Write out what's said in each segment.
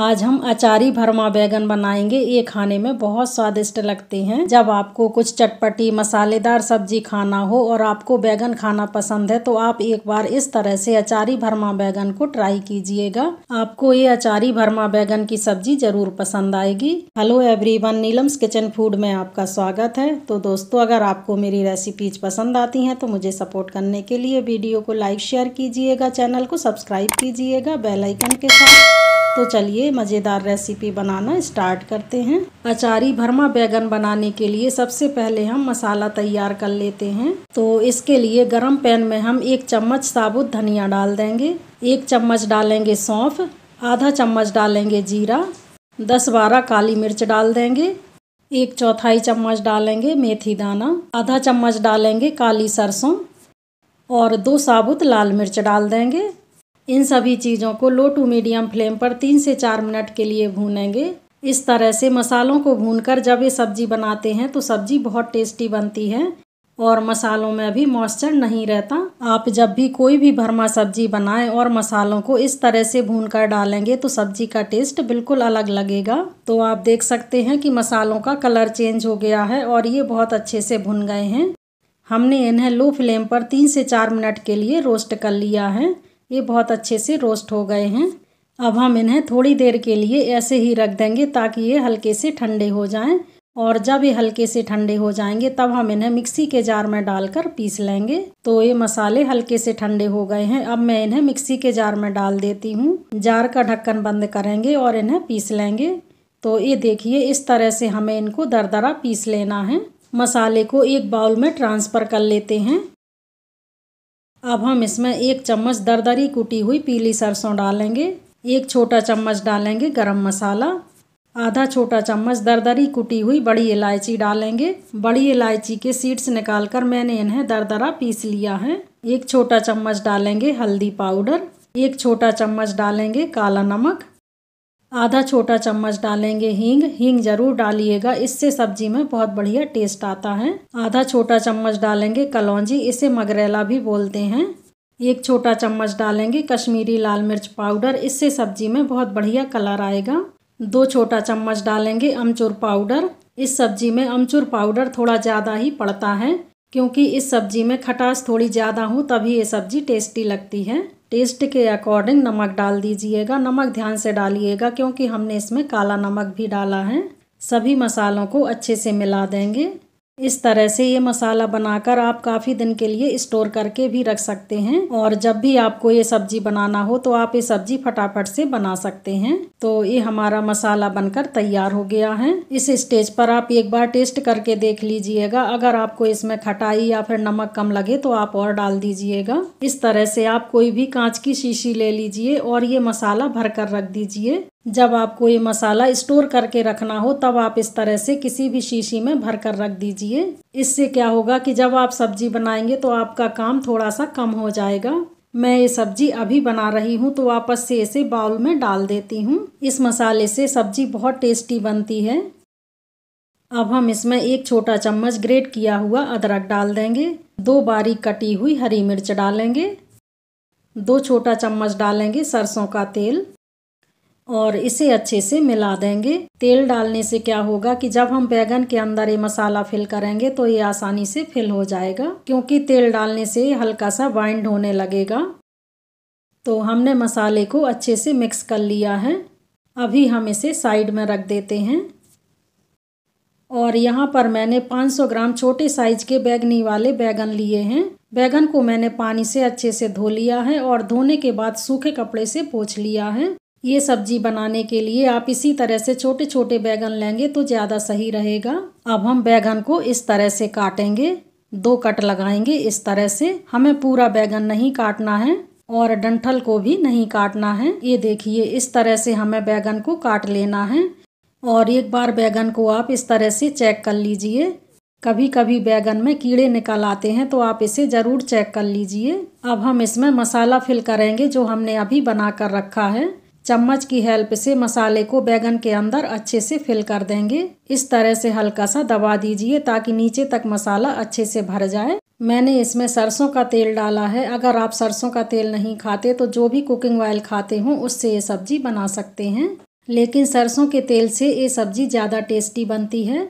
आज हम अचारी भरमा बैगन बनाएंगे ये खाने में बहुत स्वादिष्ट लगते हैं जब आपको कुछ चटपटी मसालेदार सब्जी खाना हो और आपको बैगन खाना पसंद है तो आप एक बार इस तरह से अचारी भरमा बैगन को ट्राई कीजिएगा आपको ये अचारी भरमा बैगन की सब्जी जरूर पसंद आएगी hello everyone Neelam's kitchen food में आपका स्वागत है तो दोस्तों अगर आपको मेरी रेसिपीज पसंद आती है तो मुझे सपोर्ट करने के लिए वीडियो को लाइक शेयर कीजिएगा चैनल को सब्सक्राइब कीजिएगा बेलाइकन के साथ तो चलिए मज़ेदार रेसिपी बनाना स्टार्ट करते हैं अचारी भरमा बैगन बनाने के लिए सबसे पहले हम मसाला तैयार कर लेते हैं तो इसके लिए गरम पैन में हम एक चम्मच साबुत धनिया डाल देंगे एक चम्मच डालेंगे सौंफ आधा चम्मच डालेंगे जीरा दस बारह काली मिर्च डाल देंगे एक चौथाई चम्मच डालेंगे मेथी दाना आधा चम्मच डालेंगे काली सरसों और दो साबुत लाल मिर्च डाल देंगे इन सभी चीज़ों को लो टू मीडियम फ्लेम पर तीन से चार मिनट के लिए भूनेंगे इस तरह से मसालों को भूनकर जब ये सब्ज़ी बनाते हैं तो सब्ज़ी बहुत टेस्टी बनती है और मसालों में भी मॉइस्चर नहीं रहता आप जब भी कोई भी भरमा सब्जी बनाएं और मसालों को इस तरह से भून कर डालेंगे तो सब्जी का टेस्ट बिल्कुल अलग लगेगा तो आप देख सकते हैं कि मसालों का कलर चेंज हो गया है और ये बहुत अच्छे से भुन गए हैं हमने इन्हें लो फ्लेम पर तीन से चार मिनट के लिए रोस्ट कर लिया है ये बहुत अच्छे से रोस्ट हो गए हैं अब हम इन्हें थोड़ी देर के लिए ऐसे ही रख देंगे ताकि ये हल्के से ठंडे हो जाएं और जब ये हल्के से ठंडे हो जाएंगे तब हम इन्हें मिक्सी के जार में डालकर पीस लेंगे तो ये मसाले हल्के से ठंडे हो गए हैं अब मैं इन्हें मिक्सी के जार में डाल देती हूँ जार का ढक्कन बंद करेंगे और इन्हें पीस लेंगे तो ये देखिए इस तरह से हमें इनको दरदरा पीस लेना है मसाले को एक बाउल में ट्रांसफ़र कर लेते हैं अब हम इसमें एक चम्मच दरदरी कुटी हुई पीली सरसों डालेंगे एक छोटा चम्मच डालेंगे गरम मसाला आधा छोटा चम्मच दरदरी कुटी हुई बड़ी इलायची डालेंगे बड़ी इलायची के सीड्स निकालकर मैंने इन्हें दरदरा पीस लिया है एक छोटा चम्मच डालेंगे हल्दी पाउडर एक छोटा चम्मच डालेंगे काला नमक आधा छोटा चम्मच डालेंगे हींग हींग ज़रूर डालिएगा इससे सब्जी में बहुत बढ़िया टेस्ट आता है आधा छोटा चम्मच डालेंगे कलौजी इसे मगरेला भी बोलते हैं एक छोटा चम्मच डालेंगे कश्मीरी लाल मिर्च पाउडर इससे सब्जी में बहुत बढ़िया कलर आएगा दो छोटा चम्मच डालेंगे अमचूर पाउडर इस सब्जी में अमचूर पाउडर थोड़ा ज़्यादा ही पड़ता है क्योंकि इस सब्जी में खटास थोड़ी ज़्यादा हो तभी ये सब्ज़ी टेस्टी लगती है टेस्ट के अकॉर्डिंग नमक डाल दीजिएगा नमक ध्यान से डालिएगा क्योंकि हमने इसमें काला नमक भी डाला है सभी मसालों को अच्छे से मिला देंगे इस तरह से ये मसाला बनाकर आप काफ़ी दिन के लिए स्टोर करके भी रख सकते हैं और जब भी आपको ये सब्जी बनाना हो तो आप ये सब्जी फटाफट से बना सकते हैं तो ये हमारा मसाला बनकर तैयार हो गया है इस स्टेज पर आप एक बार टेस्ट करके देख लीजिएगा अगर आपको इसमें खटाई या फिर नमक कम लगे तो आप और डाल दीजिएगा इस तरह से आप कोई भी कांच की शीशी ले लीजिए और ये मसाला भर कर रख दीजिए जब आपको ये मसाला स्टोर करके रखना हो तब आप इस तरह से किसी भी शीशी में भर कर रख दीजिए इससे क्या होगा कि जब आप सब्जी बनाएंगे तो आपका काम थोड़ा सा कम हो जाएगा मैं ये सब्जी अभी बना रही हूँ तो वापस से इसे बाउल में डाल देती हूँ इस मसाले से सब्जी बहुत टेस्टी बनती है अब हम इसमें एक छोटा चम्मच ग्रेट किया हुआ अदरक डाल देंगे दो बारीक कटी हुई हरी मिर्च डालेंगे दो छोटा चम्मच डालेंगे सरसों का तेल और इसे अच्छे से मिला देंगे तेल डालने से क्या होगा कि जब हम बैगन के अंदर ये मसाला फिल करेंगे तो ये आसानी से फिल हो जाएगा क्योंकि तेल डालने से हल्का सा बाइंड होने लगेगा तो हमने मसाले को अच्छे से मिक्स कर लिया है अभी हम इसे साइड में रख देते हैं और यहाँ पर मैंने 500 ग्राम छोटे साइज के बैगनी वाले बैगन लिए हैं बैगन को मैंने पानी से अच्छे से धो लिया है और धोने के बाद सूखे कपड़े से पोछ लिया है ये सब्जी बनाने के लिए आप इसी तरह से छोटे छोटे बैगन लेंगे तो ज़्यादा सही रहेगा अब हम बैगन को इस तरह से काटेंगे दो कट लगाएंगे इस तरह से हमें पूरा बैगन नहीं काटना है और डंठल को भी नहीं काटना है ये देखिए इस तरह से हमें बैगन को काट लेना है और एक बार बैगन को आप इस तरह से चेक कर लीजिए कभी कभी बैगन में कीड़े निकल आते हैं तो आप इसे ज़रूर चेक कर लीजिए अब हम इसमें मसाला फिल करेंगे जो हमने अभी बना कर रखा है चम्मच की हेल्प से मसाले को बैगन के अंदर अच्छे से फिल कर देंगे इस तरह से हल्का सा दबा दीजिए ताकि नीचे तक मसाला अच्छे से भर जाए मैंने इसमें सरसों का तेल डाला है अगर आप सरसों का तेल नहीं खाते तो जो भी कुकिंग ऑयल खाते हों उससे ये सब्जी बना सकते हैं लेकिन सरसों के तेल से ये सब्जी ज़्यादा टेस्टी बनती है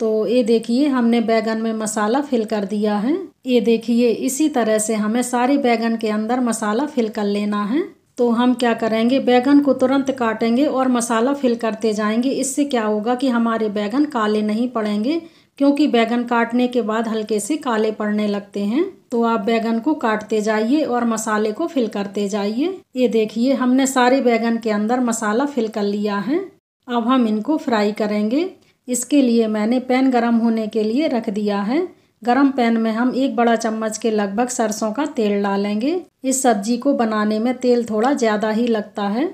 तो ये देखिए हमने बैगन में मसाला फिल कर दिया है ये देखिए इसी तरह से हमें सारे बैगन के अंदर मसाला फिल कर लेना है तो हम क्या करेंगे बैगन को तुरंत काटेंगे और मसाला फिल करते जाएंगे इससे क्या होगा कि हमारे बैगन काले नहीं पड़ेंगे क्योंकि बैगन काटने के बाद हल्के से काले पड़ने लगते हैं तो आप बैगन को काटते जाइए और मसाले को फिल करते जाइए ये देखिए हमने सारे बैगन के अंदर मसाला फिल कर लिया है अब हम इनको फ्राई करेंगे इसके लिए मैंने पैन गरम होने के लिए रख दिया है गरम पैन में हम एक बड़ा चम्मच के लगभग सरसों का तेल डालेंगे इस सब्जी को बनाने में तेल थोड़ा ज़्यादा ही लगता है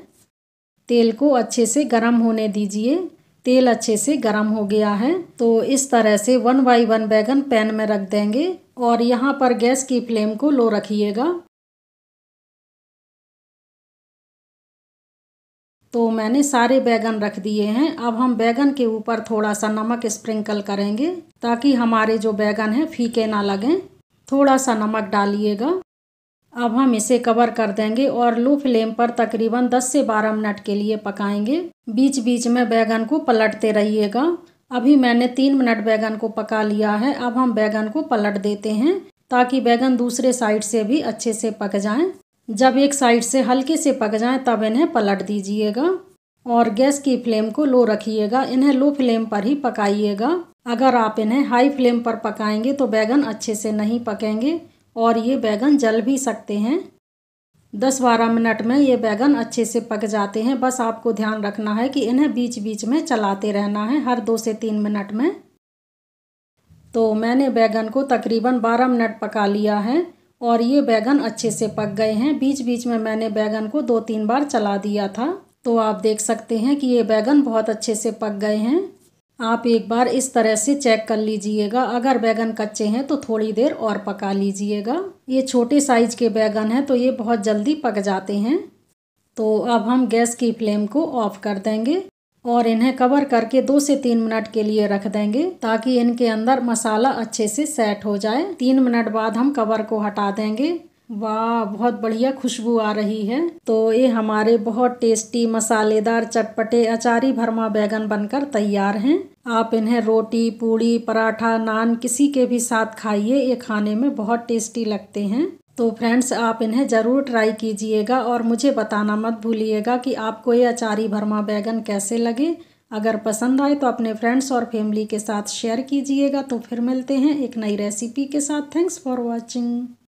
तेल को अच्छे से गर्म होने दीजिए तेल अच्छे से गर्म हो गया है तो इस तरह से वन बाई वन बैगन पैन में रख देंगे और यहाँ पर गैस की फ्लेम को लो रखिएगा तो मैंने सारे बैगन रख दिए हैं अब हम बैगन के ऊपर थोड़ा सा नमक स्प्रिंकल करेंगे ताकि हमारे जो बैगन हैं फीके ना लगें थोड़ा सा नमक डालिएगा अब हम इसे कवर कर देंगे और लो फ्लेम पर तकरीबन 10 से 12 मिनट के लिए पकाएंगे बीच बीच में बैगन को पलटते रहिएगा अभी मैंने तीन मिनट बैगन को पका लिया है अब हम बैगन को पलट देते हैं ताकि बैगन दूसरे साइड से भी अच्छे से पक जाएं जब एक साइड से हल्के से पक जाएं तब इन्हें पलट दीजिएगा और गैस की फ्लेम को लो रखिएगा इन्हें लो फ्लेम पर ही पकाइएगा अगर आप इन्हें हाई फ्लेम पर पकाएंगे तो बैगन अच्छे से नहीं पकेंगे और ये बैगन जल भी सकते हैं दस बारह मिनट में ये बैगन अच्छे से पक जाते हैं बस आपको ध्यान रखना है कि इन्हें बीच बीच में चलाते रहना है हर दो से तीन मिनट में तो मैंने बैगन को तकरीबन बारह मिनट पका लिया है और ये बैगन अच्छे से पक गए हैं बीच बीच में मैंने बैगन को दो तीन बार चला दिया था तो आप देख सकते हैं कि ये बैगन बहुत अच्छे से पक गए हैं आप एक बार इस तरह से चेक कर लीजिएगा अगर बैगन कच्चे हैं तो थोड़ी देर और पका लीजिएगा ये छोटे साइज के बैगन हैं तो ये बहुत जल्दी पक जाते हैं तो अब हम गैस की फ्लेम को ऑफ़ कर देंगे और इन्हें कवर करके दो से तीन मिनट के लिए रख देंगे ताकि इनके अंदर मसाला अच्छे से सेट हो जाए तीन मिनट बाद हम कवर को हटा देंगे वाह बहुत बढ़िया खुशबू आ रही है तो ये हमारे बहुत टेस्टी मसालेदार चटपटे अचारी भरमा बैगन बनकर तैयार हैं आप इन्हें रोटी पूड़ी पराठा नान किसी के भी साथ खाइए ये खाने में बहुत टेस्टी लगते हैं तो फ्रेंड्स आप इन्हें ज़रूर ट्राई कीजिएगा और मुझे बताना मत भूलिएगा कि आपको ये अचारी भरमा बैगन कैसे लगे अगर पसंद आए तो अपने फ्रेंड्स और फैमिली के साथ शेयर कीजिएगा तो फिर मिलते हैं एक नई रेसिपी के साथ थैंक्स फॉर वॉचिंग